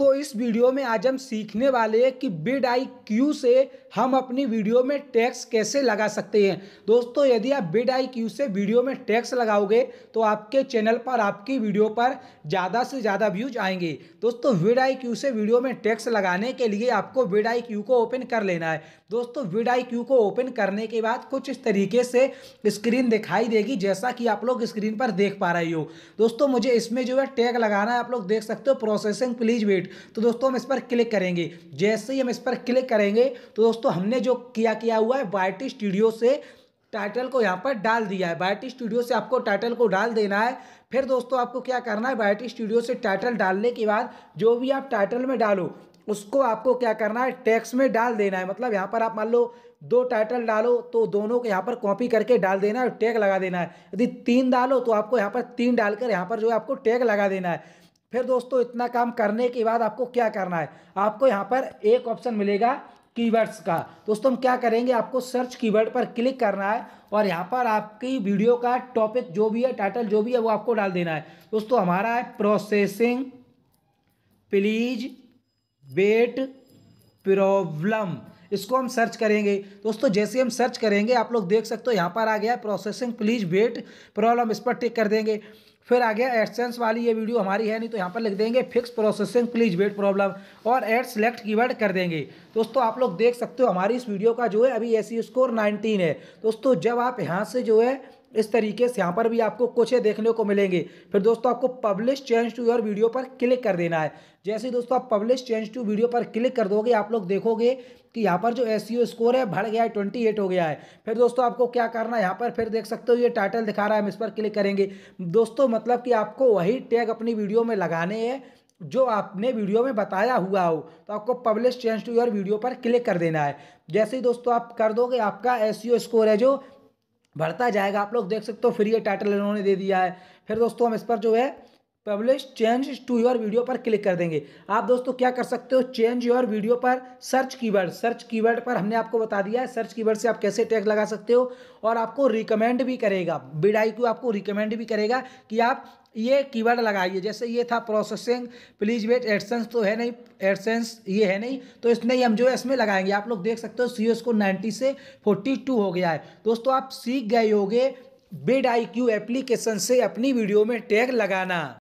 दोस्तों इस वीडियो में आज हम सीखने वाले हैं कि बिड आई क्यू से हम अपनी वीडियो में टैक्स कैसे लगा सकते हैं दोस्तों यदि आप बिड आई क्यू से वीडियो में टैक्स लगाओगे तो आपके चैनल पर आपकी वीडियो पर ज़्यादा से ज़्यादा व्यूज आएंगे दोस्तों विड आई क्यू से वीडियो में टैक्स लगाने के लिए आपको बिड आई क्यू को ओपन कर लेना है दोस्तों विड आई क्यू को ओपन करने के बाद कुछ इस तरीके से स्क्रीन दिखाई देगी जैसा कि आप लोग स्क्रीन पर देख पा रहे हो दोस्तों मुझे इसमें जो है टैग लगाना है आप लोग देख सकते हो प्रोसेसिंग प्लीज वेट तो दोस्तों हम इस पर क्लिक करेंगे जैसे ही हम इस पर क्लिक करेंगे तो दोस्तों हमने जो किया किया हुआ है वाई स्टूडियो से टाइटल को यहाँ पर डाल दिया है बायोटी स्टूडियो से आपको टाइटल को डाल देना है फिर दोस्तों आपको क्या करना है बायोटी स्टूडियो से टाइटल डालने के बाद जो भी आप टाइटल में डालो उसको आपको क्या करना है टैक्स में डाल देना है मतलब यहाँ पर आप मान लो दो टाइटल डालो तो दोनों को यहाँ पर कॉपी करके डाल देना है और टैग लगा देना है यदि तीन डालो तो आपको यहाँ पर तीन डालकर यहाँ पर जो है आपको टैग लगा देना है फिर दोस्तों इतना काम करने के बाद आपको क्या करना है आपको यहाँ पर एक ऑप्शन मिलेगा कीवर्ड्स का दोस्तों हम क्या करेंगे आपको सर्च कीवर्ड पर क्लिक करना है और यहाँ पर आपकी वीडियो का टॉपिक जो भी है टाइटल जो भी है वो आपको डाल देना है दोस्तों हमारा है प्रोसेसिंग प्लीज वेट प्रॉब्लम इसको हम सर्च करेंगे दोस्तों जैसे हम सर्च करेंगे आप लोग देख सकते हो यहाँ पर आ गया प्रोसेसिंग प्लीज वेट प्रॉब्लम इस पर टिक कर देंगे फिर आ गया एडसेंस वाली ये वीडियो हमारी है नहीं तो यहाँ पर लिख देंगे fix processing please wait problem और एड सेलेक्ट कीवर्ड कर देंगे दोस्तों आप लोग देख सकते हो हमारी इस वीडियो का जो है अभी ए स्कोर नाइनटीन है दोस्तों जब आप यहाँ से जो है इस तरीके से यहाँ पर भी आपको कुछ देखने को मिलेंगे फिर दोस्तों आपको publish change to your video पर क्लिक कर देना है जैसे ही दोस्तों आप पब्लिश चेंज टू वीडियो पर क्लिक कर दोगे आप लोग देखोगे कि यहाँ पर जो एस स्कोर e है बढ़ गया है ट्वेंटी एट हो गया है फिर दोस्तों आपको क्या करना है यहाँ पर फिर देख सकते हो ये टाइटल दिखा रहा है हम इस पर क्लिक करेंगे दोस्तों मतलब कि आपको वही टैग अपनी वीडियो में लगाने हैं जो आपने वीडियो में बताया हुआ हो तो आपको publish change to your video पर क्लिक कर देना है जैसे ही दोस्तों आप कर दोगे आपका एस स्कोर e है जो बढ़ता जाएगा आप लोग देख सकते हो फिर ये टाइटल इन्होंने दे दिया है फिर दोस्तों हम इस पर जो है publish change to your video पर क्लिक कर देंगे आप दोस्तों क्या कर सकते हो चेंज योर वीडियो पर सर्च कीवर्ड सर्च कीवर्ड पर हमने आपको बता दिया है सर्च कीवर्ड से आप कैसे टैग लगा सकते हो और आपको रिकमेंड भी करेगा बिडाई को आपको रिकमेंड भी करेगा कि आप ये कीवर्ड लगाइए जैसे ये था प्रोसेसिंग प्लीज वेट एडसेंस तो है नहीं एडसेंस ये है नहीं तो इसने हम जो है इसमें लगाएंगे आप लोग देख सकते हो सी को 90 से 42 हो गया है दोस्तों आप सीख गए होगे बिड आई क्यू एप्लीकेशन से अपनी वीडियो में टैग लगाना